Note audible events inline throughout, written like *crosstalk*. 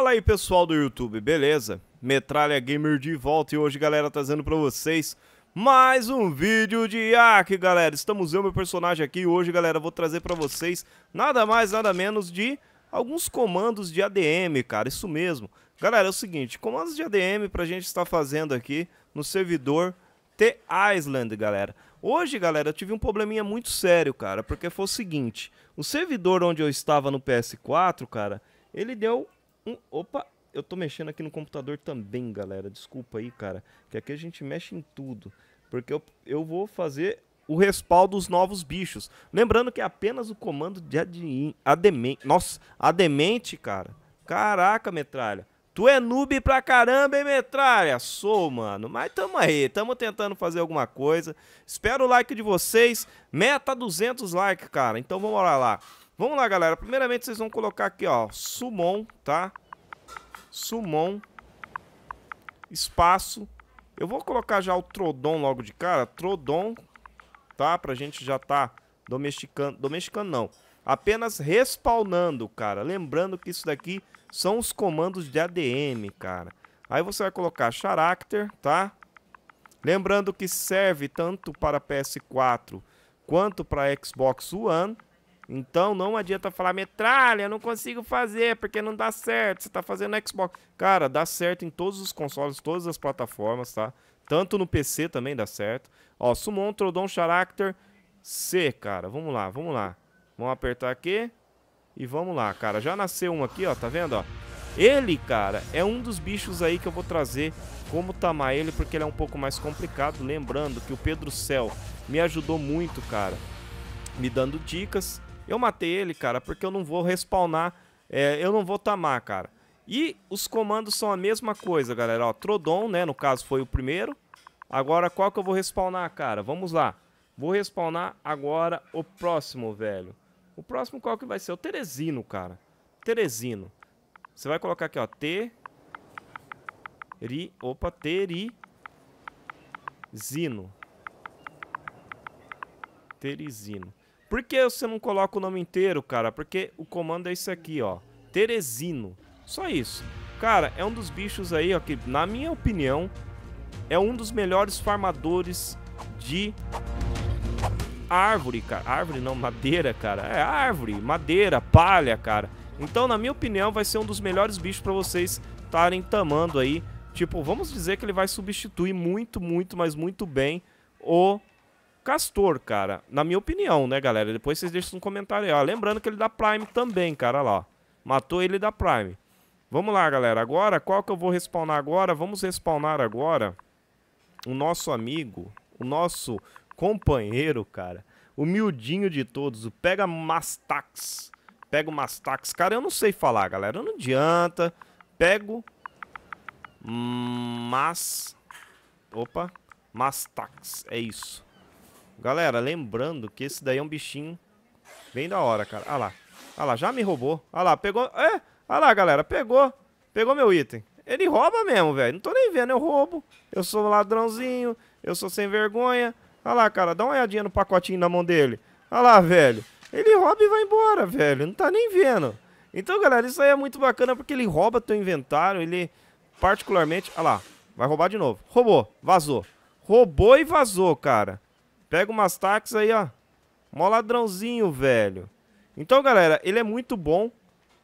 Fala aí pessoal do YouTube, beleza? Metralha Gamer de volta e hoje galera trazendo pra vocês mais um vídeo de hack galera Estamos eu, meu personagem aqui e hoje galera vou trazer pra vocês nada mais nada menos de alguns comandos de ADM cara, isso mesmo Galera, é o seguinte, comandos de ADM pra gente estar fazendo aqui no servidor T-Island galera Hoje, galera, eu tive um probleminha muito sério, cara, porque foi o seguinte, o servidor onde eu estava no PS4, cara, ele deu um. Opa! Eu tô mexendo aqui no computador também, galera. Desculpa aí, cara. Que aqui a gente mexe em tudo. Porque eu, eu vou fazer o respaldo dos novos bichos. Lembrando que é apenas o comando de admin, ademente. Nossa, ademente, cara. Caraca, metralha. Tu é noob pra caramba, hein, metralha? Sou, mano. Mas tamo aí, tamo tentando fazer alguma coisa. Espero o like de vocês. Meta 200 likes, cara. Então vamos lá. Vamos lá, galera. Primeiramente, vocês vão colocar aqui, ó, Summon, tá? Summon. Espaço. Eu vou colocar já o Trodon logo de cara. Trodon, tá? Pra gente já tá domesticando... Domesticando não. Apenas respawnando, cara. Lembrando que isso daqui são os comandos de ADM, cara. Aí você vai colocar Character, tá? Lembrando que serve tanto para PS4 quanto para Xbox One, então não adianta falar, metralha, não consigo fazer porque não dá certo, você tá fazendo Xbox. Cara, dá certo em todos os consoles, todas as plataformas, tá? Tanto no PC também dá certo. Ó, Summon Trodon Character C, cara. Vamos lá, vamos lá. Vamos apertar aqui. E vamos lá, cara. Já nasceu um aqui, ó. Tá vendo, ó? Ele, cara, é um dos bichos aí que eu vou trazer como tamar ele, porque ele é um pouco mais complicado. Lembrando que o Pedro Cel me ajudou muito, cara, me dando dicas. Eu matei ele, cara, porque eu não vou respawnar, é, eu não vou tamar, cara. E os comandos são a mesma coisa, galera. Ó, Trodon, né, no caso foi o primeiro. Agora qual que eu vou respawnar, cara? Vamos lá. Vou respawnar agora o próximo, velho. O próximo qual que vai ser? O Teresino, cara. Teresino. Você vai colocar aqui, ó, T... Ri... Opa, Teri... Zino. Teresino. Por que você não coloca o nome inteiro, cara? Porque o comando é isso aqui, ó. Teresino. Só isso. Cara, é um dos bichos aí, ó, que na minha opinião é um dos melhores farmadores de árvore, cara. Árvore não, madeira, cara. É árvore, madeira, palha, cara. Então, na minha opinião, vai ser um dos melhores bichos para vocês estarem tamando aí. Tipo, vamos dizer que ele vai substituir muito, muito, mas muito bem o Castor, cara. Na minha opinião, né, galera? Depois vocês deixam um comentário aí, ó. Lembrando que ele dá Prime também, cara, lá. Matou ele da Prime. Vamos lá, galera. Agora, qual que eu vou respawnar agora? Vamos respawnar agora o nosso amigo, o nosso companheiro, cara. Humildinho de todos, o Pega Mastax. Pega o Mastax. Cara, eu não sei falar, galera. Não adianta. Pego Mas... Opa. Mastax. É isso. Galera, lembrando que esse daí é um bichinho bem da hora, cara. Ah lá. Ah lá, já me roubou. Ah lá, pegou. É, ah lá, galera, pegou. Pegou meu item. Ele rouba mesmo, velho. Não tô nem vendo, eu roubo. Eu sou ladrãozinho, eu sou sem vergonha. Ah lá, cara, dá uma olhadinha no pacotinho na mão dele. Ah lá, velho. Ele rouba e vai embora, velho. Não tá nem vendo. Então, galera, isso aí é muito bacana porque ele rouba teu inventário. Ele, particularmente... Ah lá, vai roubar de novo. Roubou, vazou. Roubou e vazou, cara. Pega umas táxis aí, ó. Mó ladrãozinho, velho. Então, galera, ele é muito bom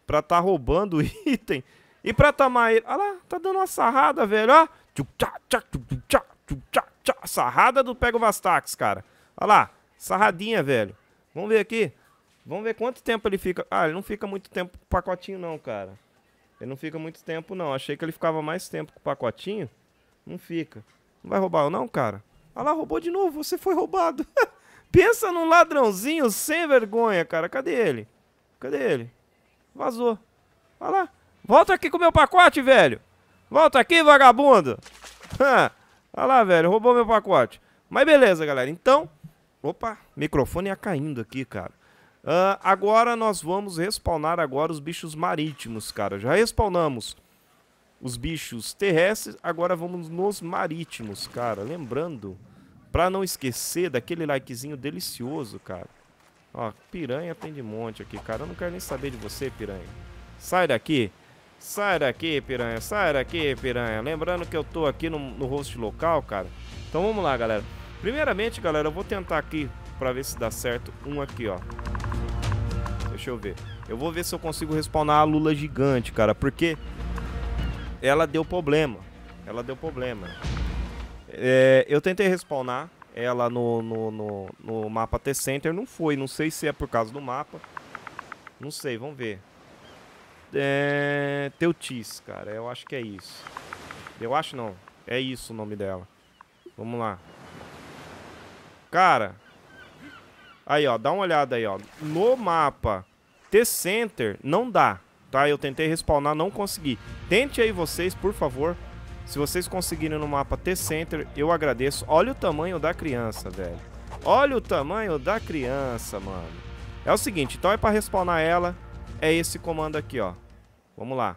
pra tá roubando *laughs* item. E pra tamar tá ele... Olha lá, tá dando uma sarrada, velho, ó. Sarrada do Pega o táxis, cara. Olha lá, sarradinha, velho. Vamos ver aqui. Vamos ver quanto tempo ele fica. Ah, ele não fica muito tempo com o pacotinho, não, cara. Ele não fica muito tempo, não. Achei que ele ficava mais tempo com o pacotinho. Não fica. Não vai roubar eu, não, cara? Olha lá, roubou de novo, você foi roubado. *laughs* Pensa num ladrãozinho sem vergonha, cara. Cadê ele? Cadê ele? Vazou. Olha lá. Volta aqui com meu pacote, velho. Volta aqui, vagabundo. *laughs* Olha lá, velho. Roubou meu pacote. Mas beleza, galera. Então, opa, microfone ia caindo aqui, cara. Uh, agora nós vamos respawnar agora os bichos marítimos, cara. Já respawnamos os bichos terrestres, agora vamos nos marítimos, cara. Lembrando, pra não esquecer daquele likezinho delicioso, cara. Ó, piranha tem de monte aqui, cara. Eu não quero nem saber de você, piranha. Sai daqui. Sai daqui, piranha. Sai daqui, piranha. Lembrando que eu tô aqui no, no host local, cara. Então vamos lá, galera. Primeiramente, galera, eu vou tentar aqui pra ver se dá certo um aqui, ó. Deixa eu ver. Eu vou ver se eu consigo respawnar a lula gigante, cara. Porque ela deu problema. Ela deu problema. É, eu tentei respawnar ela no, no, no, no mapa T-Center, não foi. Não sei se é por causa do mapa. Não sei, vamos ver. É, Teutis, cara, eu acho que é isso. Eu acho não, é isso o nome dela. Vamos lá. Cara, aí ó, dá uma olhada aí ó. No mapa T-Center não dá tá? Eu tentei respawnar, não consegui. Tente aí vocês, por favor. Se vocês conseguirem no mapa T-Center, eu agradeço. Olha o tamanho da criança, velho. Olha o tamanho da criança, mano. É o seguinte, então é pra respawnar ela, é esse comando aqui, ó. Vamos lá.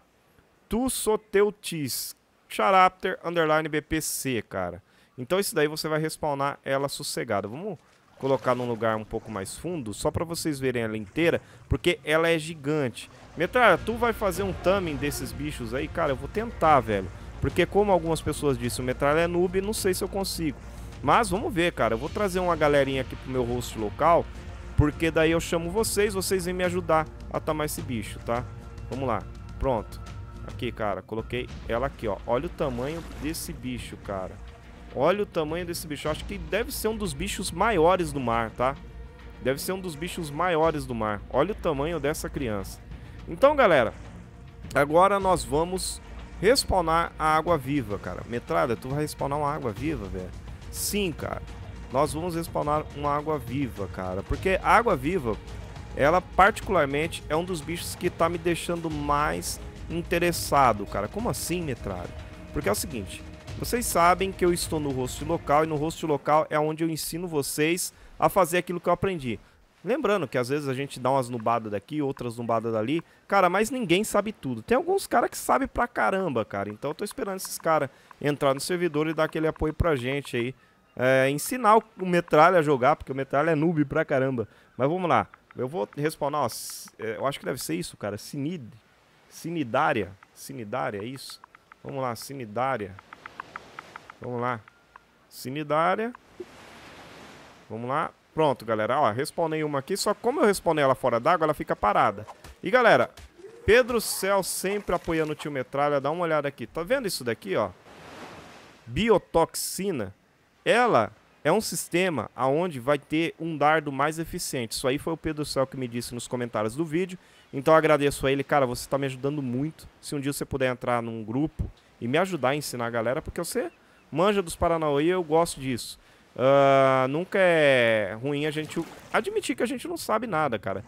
Tussoteutis, charapter, underline BPC, cara. Então isso daí você vai respawnar ela sossegada. Vamos colocar num lugar um pouco mais fundo, só para vocês verem ela inteira, porque ela é gigante. Metralha, tu vai fazer um taming desses bichos aí? Cara, eu vou tentar, velho. Porque como algumas pessoas disseram, Metralha é noob, não sei se eu consigo. Mas vamos ver, cara. Eu vou trazer uma galerinha aqui pro meu host local, porque daí eu chamo vocês, vocês vêm me ajudar a tamar esse bicho, tá? Vamos lá. Pronto. Aqui, cara, coloquei ela aqui, ó. Olha o tamanho desse bicho, cara. Olha o tamanho desse bicho. acho que deve ser um dos bichos maiores do mar, tá? Deve ser um dos bichos maiores do mar. Olha o tamanho dessa criança. Então, galera, agora nós vamos respawnar a água viva, cara. Metralha, tu vai respawnar uma água viva, velho? Sim, cara. Nós vamos respawnar uma água viva, cara. Porque a água viva, ela particularmente é um dos bichos que tá me deixando mais interessado, cara. Como assim, metralha? Porque é o seguinte, vocês sabem que eu estou no host local e no host local é onde eu ensino vocês a fazer aquilo que eu aprendi. Lembrando que às vezes a gente dá umas nubadas daqui, outras nubadas dali. Cara, mas ninguém sabe tudo. Tem alguns caras que sabem pra caramba, cara. Então eu tô esperando esses caras entrar no servidor e dar aquele apoio pra gente aí. É, ensinar o Metralha a jogar, porque o Metralha é noob pra caramba. Mas vamos lá. Eu vou respawnar, ó, é, eu acho que deve ser isso, cara. Sinid. Sinidária. Sinidária, é isso? Vamos lá, Sinidária. Vamos lá. Cinidária. Vamos lá. Pronto, galera. Ó, respawnei uma aqui. Só como eu respawnei ela fora d'água, ela fica parada. E, galera, Pedro Céu sempre apoiando o tio Metralha. Dá uma olhada aqui. Tá vendo isso daqui, ó? Biotoxina. Ela é um sistema aonde vai ter um dardo mais eficiente. Isso aí foi o Pedro Céu que me disse nos comentários do vídeo. Então agradeço a ele, cara, você está me ajudando muito. Se um dia você puder entrar num grupo e me ajudar a ensinar a galera, porque você manja dos Paranauê eu gosto disso. Uh, nunca é ruim a gente admitir que a gente não sabe nada, cara.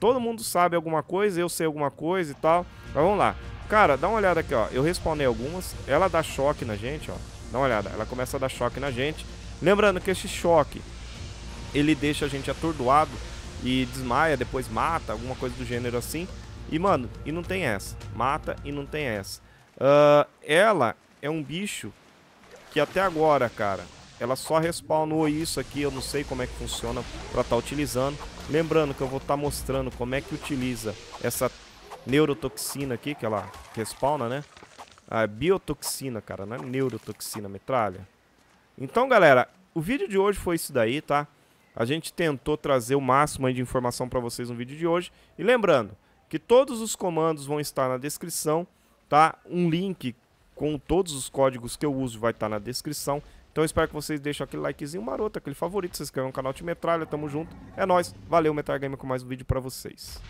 Todo mundo sabe alguma coisa, eu sei alguma coisa e tal. Mas vamos lá. Cara, dá uma olhada aqui, ó. Eu respondi algumas. Ela dá choque na gente, ó. Dá uma olhada. Ela começa a dar choque na gente. Lembrando que esse choque, ele deixa a gente atordoado e desmaia, depois mata, alguma coisa do gênero assim. E, mano, e não tem essa. Mata e não tem essa. Uh, ela é um bicho que até agora, cara, ela só respawnou isso aqui, eu não sei como é que funciona para estar tá utilizando. Lembrando que eu vou estar tá mostrando como é que utiliza essa neurotoxina aqui, que ela respawna, né? A biotoxina, cara, não é neurotoxina, metralha. Então, galera, o vídeo de hoje foi isso daí, tá? A gente tentou trazer o máximo de informação para vocês no vídeo de hoje. E lembrando que todos os comandos vão estar na descrição, tá? Um link com todos os códigos que eu uso vai estar tá na descrição. Então espero que vocês deixem aquele likezinho maroto, aquele favorito, se inscrevam no canal de Metralha, tamo junto. É nóis, valeu Metal Gamer com mais um vídeo pra vocês.